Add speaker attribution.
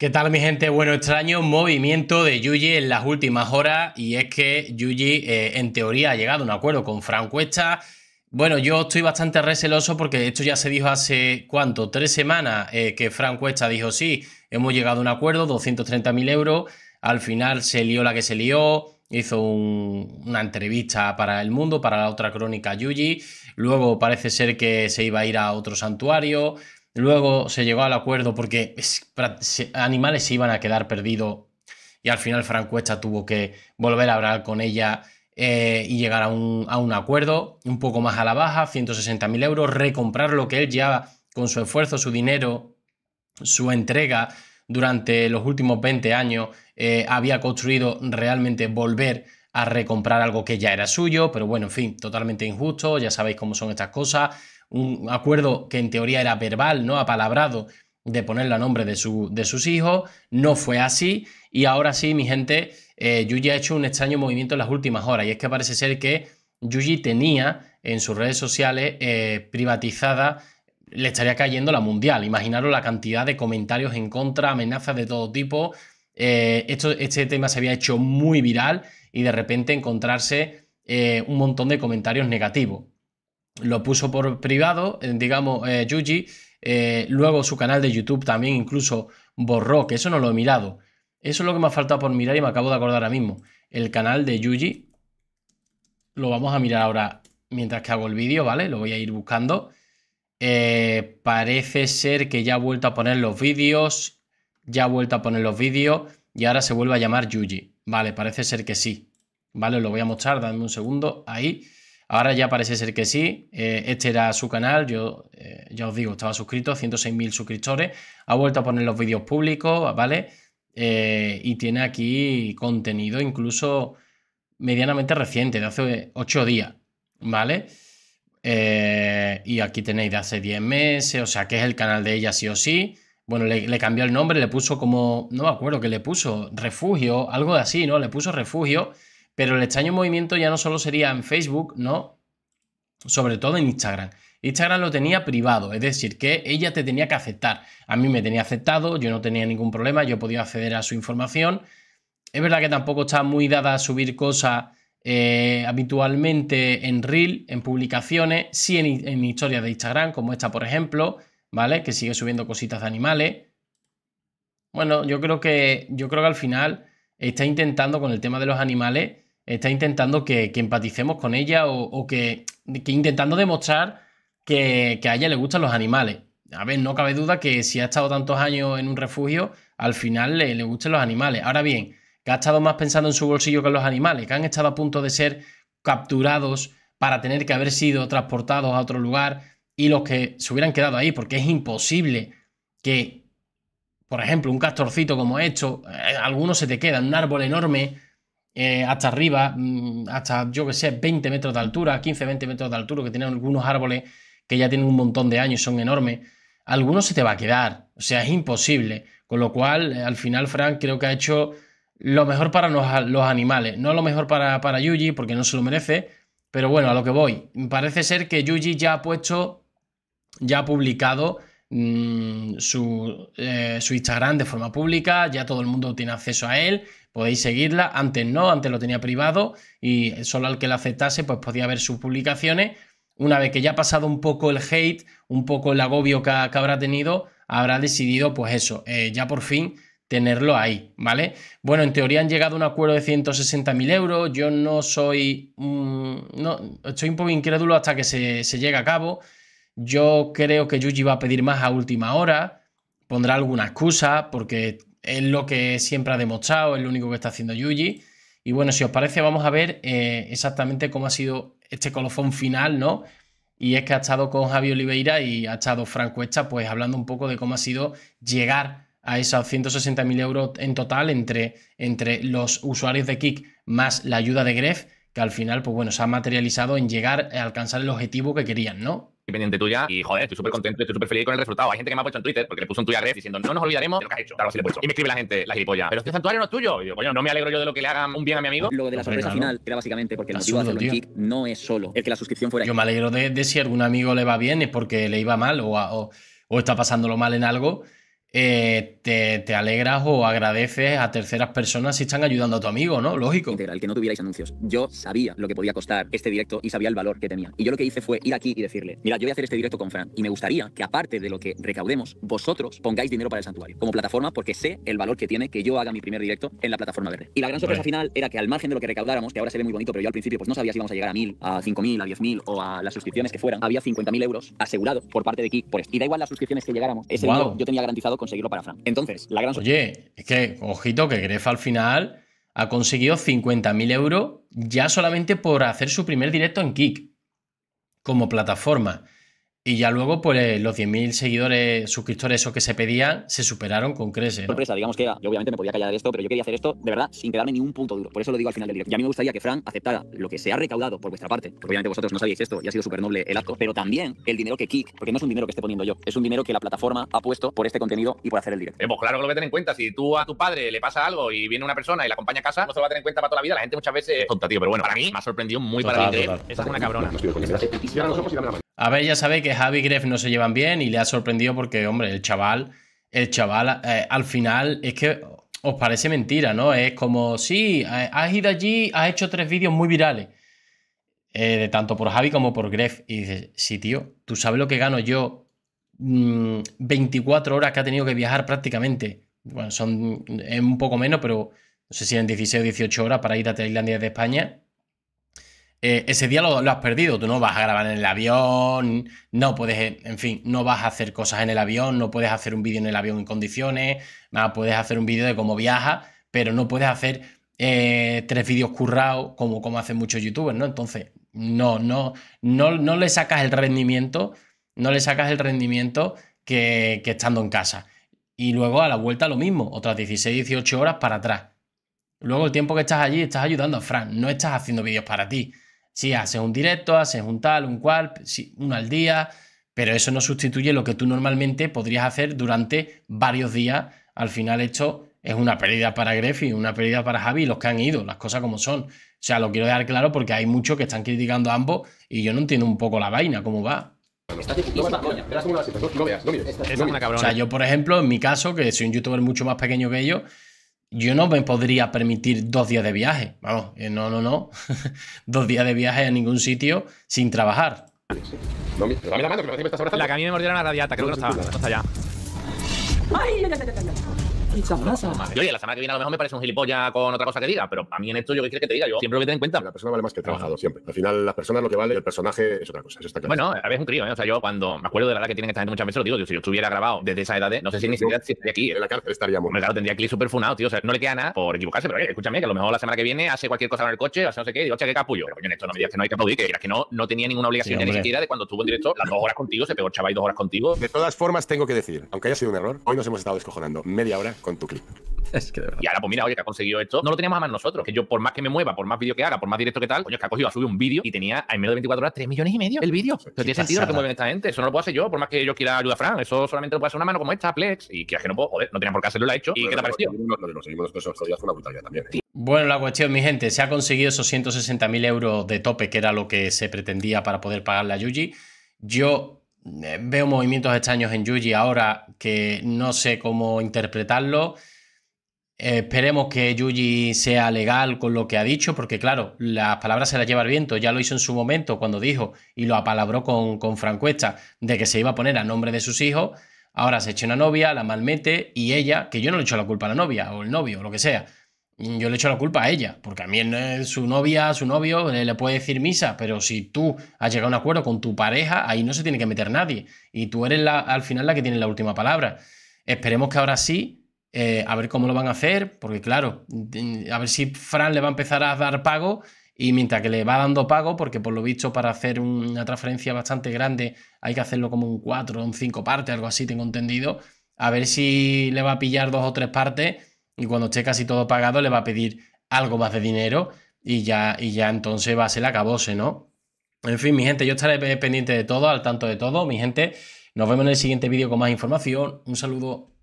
Speaker 1: ¿Qué tal mi gente? Bueno, extraño movimiento de Yuji en las últimas horas y es que Yuji eh, en teoría ha llegado a un acuerdo con Fran Cuesta. Bueno, yo estoy bastante receloso porque esto ya se dijo hace, ¿cuánto? Tres semanas eh, que Fran Cuesta dijo, sí, hemos llegado a un acuerdo, 230.000 euros. Al final se lió la que se lió, hizo una entrevista para El Mundo, para la otra crónica Yuji. Luego parece ser que se iba a ir a otro santuario. Luego se llegó al acuerdo porque animales se iban a quedar perdidos y al final Francuesta tuvo que volver a hablar con ella eh, y llegar a un, acuerdo un poco más a la baja, 160.000 euros, recomprar lo que él ya con su esfuerzo, su dinero, su entrega durante los últimos 20 años eh, había construido realmente volver a recomprar algo que ya era suyo, pero bueno, en fin, totalmente injusto, ya sabéis cómo son estas cosas un acuerdo que en teoría era verbal, ¿no? Apalabrado de ponerle a nombre de, sus hijos, no fue así y ahora sí, mi gente, eh, Yuji ha hecho un extraño movimiento en las últimas horas y es que parece ser que Yuji tenía en sus redes sociales eh, privatizada le estaría cayendo la mundial. Imaginaros la cantidad de comentarios en contra, amenazas de todo tipo. Eh, este tema se había hecho muy viral y de repente encontrarse un montón de comentarios negativos lo puso por privado, eh, digamos, eh, Yuji. Eh, luego su canal de YouTube también incluso borró, que eso no lo he mirado. Eso es lo que me ha faltado por mirar y me acabo de acordar ahora mismo. El canal de Yuji lo vamos a mirar ahora mientras que hago el vídeo, ¿vale? Lo voy a ir buscando. parece ser que ya ha vuelto a poner los vídeos. Ya ha vuelto a poner los vídeos. Y ahora se vuelve a llamar Yuji. Vale, parece ser que sí. Vale, lo voy a mostrar. Dame un segundo. Ahí. Ahora ya parece ser que sí. Eh, este era su canal, yo eh, ya os digo, estaba suscrito, 106.000 suscriptores. Ha vuelto a poner los vídeos públicos, ¿vale? Eh, y tiene aquí contenido incluso medianamente reciente, de hace 8 días, ¿vale? y aquí tenéis de hace 10 meses, o sea que es el canal de ella sí o sí. Bueno, le, cambió el nombre, le puso como, no me acuerdo que le puso refugio, algo de así, ¿no? Le puso refugio pero el extraño movimiento ya no solo sería en Facebook, ¿no? Sobre todo en Instagram. Instagram lo tenía privado, es decir, que ella te tenía que aceptar. A mí me tenía aceptado, yo no tenía ningún problema, yo podía acceder a su información. Es verdad que tampoco está muy dada a subir cosas eh, habitualmente en Reel, en publicaciones, sí en, en historias de Instagram, como esta, por ejemplo, ¿vale? Que sigue subiendo cositas de animales. Bueno, yo creo que, yo creo que al final está intentando con el tema de los animales, está intentando que, empaticemos con ella o, que, intentando demostrar que, a ella le gustan los animales. A ver, no cabe duda que si ha estado tantos años en un refugio, al final le, le gustan los animales. Ahora bien, que ha estado más pensando en su bolsillo que en los animales, que han estado a punto de ser capturados para tener que haber sido transportados a otro lugar y los que se hubieran quedado ahí, porque es imposible que por ejemplo, un castorcito como esto, hecho, eh, algunos se te quedan, un árbol enorme, eh, hasta arriba, mm, hasta yo que sé, 20 metros de altura, 15, 20 metros de altura, que tienen algunos árboles que ya tienen un montón de años y son enormes, algunos se te va a quedar, o sea, es imposible. Con lo cual, eh, al final, Frank creo que ha hecho lo mejor para los, animales, no lo mejor para, para Yuji, porque no se lo merece, pero bueno, a lo que voy. Parece ser que Yuji ya ha puesto, ya ha publicado Mm, su, eh, su Instagram de forma pública, ya todo el mundo tiene acceso a él, podéis seguirla, antes no, antes lo tenía privado y solo al que la aceptase pues podía ver sus publicaciones. Una vez que ya ha pasado un poco el hate, un poco el agobio que, habrá tenido, habrá decidido pues eso, eh, ya por fin tenerlo ahí, ¿vale? Bueno, en teoría han llegado a un acuerdo de 160.000 euros, yo no soy, mm, no, estoy un poco incrédulo hasta que se, se llegue a cabo, yo creo que Yuji va a pedir más a última hora, pondrá alguna excusa, porque es lo que siempre ha demostrado, es lo único que está haciendo Yuji. Y bueno, si os parece, vamos a ver eh, exactamente cómo ha sido este colofón final, ¿no? Y es que ha estado con Javi Oliveira y ha estado Franco Echa, pues hablando un poco de cómo ha sido llegar a esos 160.000 euros en total entre, entre los usuarios de Kik más la ayuda de Gref, que al final, pues bueno, se ha materializado en llegar a alcanzar el objetivo que querían, ¿no?
Speaker 2: pendiente tuya y joder, estoy súper contento, estoy súper feliz con el resultado. Hay gente que me ha puesto en Twitter porque le puso en tuya red diciendo no nos olvidaremos lo que has hecho. Claro, así le he puesto. Y me escribe la gente, la gilipollas. Pero este santuario no es tuyo. Y yo, coño, no me alegro yo de lo que le hagan un bien a mi amigo. Lo
Speaker 1: de la sorpresa final
Speaker 3: era básicamente porque el motivo de hacerlo en kick no es solo el que
Speaker 1: la suscripción fuera. Yo me alegro de, si a algún amigo le va bien es porque le iba mal o está pasándolo mal en algo eh, te, alegras o agradeces a terceras personas si están ayudando a tu amigo, ¿no? Lógico. El que
Speaker 3: no tuvierais anuncios. Yo sabía lo que podía costar este directo y sabía el valor que tenía. Y yo lo que hice fue ir aquí y decirle, mira, yo voy a hacer este directo con Fran y me gustaría que aparte de lo que recaudemos, vosotros pongáis dinero para el santuario como plataforma porque sé el valor que tiene que yo haga mi primer directo en la plataforma verde. Y la gran sorpresa final era que al margen de lo que recaudáramos, que ahora se ve muy bonito, pero yo al principio pues no sabía si íbamos a llegar a mil, a cinco mil, a 10000 o a las suscripciones que fueran, había mil euros asegurados por parte de Kik por esto. Y da igual las suscripciones que llegáramos, ese yo tenía garantizado conseguirlo para Fran.
Speaker 1: Entonces, la gran... Oye, es que, ojito, que Gref al final ha conseguido 50.000 euros ya solamente por hacer su primer directo en Kick como plataforma. Y ya luego, pues eh, los 10.000 seguidores, suscriptores, o que se pedían, se superaron con creces Sorpresa,
Speaker 3: digamos que obviamente me podía callar de esto, pero yo quería hacer esto de verdad sin quedarme ni un punto duro. Por eso lo digo al final del directo. ya me gustaría que Fran aceptara lo que se ha recaudado por vuestra parte, porque obviamente vosotros no sabíais esto y ha sido súper noble el acto, pero también el dinero que Kik, porque no es un dinero que esté poniendo yo, es un dinero que la plataforma ha puesto por este contenido y por hacer el directo. Eh,
Speaker 2: pues claro que lo voy a tener en cuenta. Si tú a tu padre le pasa algo y viene una persona y la acompaña a casa, no se lo va a tener en cuenta para toda la vida. La gente muchas veces es tío, pero bueno, para mí me ha sorprendido muy para mí. ¿eh? Esa es una cabrona.
Speaker 1: A ver, ya sabe que Javi y Gref no se llevan bien y le ha sorprendido porque, hombre, el chaval, el chaval eh, al final es que os parece mentira, ¿no? Es como, sí, eh, has ido allí, has hecho tres vídeos muy virales, eh, tanto por Javi como por Gref. Y dices, sí, tío, tú sabes lo que gano yo 24 mm, horas que ha tenido que viajar prácticamente. Bueno, son un poco menos, pero no sé si eran 16 o 18 horas para ir a Tailandia de España. Eh, ese día lo, has perdido, tú no vas a grabar en el avión, no puedes, en fin, no vas a hacer cosas en el avión, no puedes hacer un vídeo en el avión en condiciones, puedes hacer un vídeo de cómo viaja, pero no puedes hacer eh, tres vídeos currados como, como hacen muchos youtubers, ¿no? Entonces, no, no, no, no le sacas el rendimiento, no le sacas el rendimiento que, que estando en casa. Y luego a la vuelta lo mismo, otras 16, 18 horas para atrás. Luego el tiempo que estás allí estás ayudando a Fran, no estás haciendo vídeos para ti. Sí, haces un directo, haces un tal, un cual, uno al día, pero eso no sustituye lo que tú normalmente podrías hacer durante varios días. Al final esto es una pérdida para Greffi, una pérdida para Javi, los que han ido, las cosas como son. O sea, lo quiero dejar claro porque hay muchos que están criticando a ambos y yo no entiendo un poco la vaina, cómo va. O sea, yo, por ejemplo, en mi caso, que soy un youtuber mucho más pequeño que ellos, yo no me podría permitir dos días de viaje. Vamos, eh, no, no, no. dos días de viaje a ningún sitio sin trabajar. la mano, que me estás La a
Speaker 2: mí me una radiata, creo que no está, no
Speaker 1: ya.
Speaker 3: ¡Ay! y
Speaker 2: oye, la semana que viene a lo mejor me parece un gilipollas con otra cosa que diga, pero a mí en esto yo qué quiere que te diga, yo siempre lo que a en cuenta. La persona vale más que el trabajado, siempre. Al final, las personas lo que vale, el personaje es otra cosa, eso está claro. Bueno, a ver, un crío, ¿eh? O sea, yo cuando me acuerdo de la edad que tienen esta gente muchas veces lo digo, tío, si yo estuviera grabado desde esa edad, no sé si ni siquiera si estaría aquí. ¿eh? En la cárcel estaríamos. Claro, tendría aquí súper funado, tío. O sea, no le queda nada por equivocarse, pero oye, escúchame, que a lo mejor la semana que viene hace cualquier cosa en el coche, hace no sé qué, y digo, che, qué capullo. Pero esto no me digas que no hay que aplaudir, que era que no, no tenía ninguna obligación ni siquiera de cuando estuvo en directo las dos horas contigo, se pegó chaval y dos horas contigo. De todas formas, tengo que decir, aunque haya sido un error, hoy nos hemos estado descojonando
Speaker 1: media hora con tu clip. Es que de verdad.
Speaker 2: Y ahora, pues mira, oye, que ha conseguido esto, no lo teníamos a más nosotros. Que yo, por más que me mueva, por más vídeo que haga, por más directo que tal, coño, es que ha cogido a subir un vídeo y tenía en menos de 24 horas 3 millones y medio el vídeo. Pero tiene sentido lo que mueven esta gente. Eso no lo puedo hacer yo, por más que yo quiera ayudar a Fran. Eso solamente lo puede hacer una mano como esta, Plex. Y que es que no puedo, joder, no tenía
Speaker 1: por qué hacerlo, lo ha hecho. ¿Y qué te ha parecido? Bueno, la cuestión, mi gente, se ha conseguido esos 160.000 euros de tope, que era lo que se pretendía para poder pagarle a Yuji. Yo eh, veo movimientos extraños en Yuji ahora que no sé cómo interpretarlo. Eh, esperemos que Yuji sea legal con lo que ha dicho, porque claro, las palabras se las lleva el viento. Ya lo hizo en su momento cuando dijo, y lo apalabró con, con de que se iba a poner a nombre de sus hijos. Ahora se echa una novia, la malmete, y ella, que yo no le echo la culpa a la novia, o el novio, o lo que sea, yo le echo la culpa a ella, porque a mí su novia, su novio le, puede decir misa, pero si tú has llegado a un acuerdo con tu pareja, ahí no se tiene que meter nadie. Y tú eres la, al final la que tiene la última palabra. Esperemos que ahora sí, eh, a ver cómo lo van a hacer, porque claro, mm, a ver si Fran le va a empezar a dar pago y mientras que le va dando pago, porque por lo visto para hacer una transferencia bastante grande hay que hacerlo como un 4 o un 5 partes, algo así, tengo entendido. A ver si le va a pillar dos o tres partes y cuando esté casi todo pagado, le va a pedir algo más de dinero y ya, y ya entonces va a ser la acabose, ¿no? En fin, mi gente, yo estaré pendiente de todo, al tanto de todo. Mi gente, nos vemos en el siguiente vídeo con más información. Un saludo.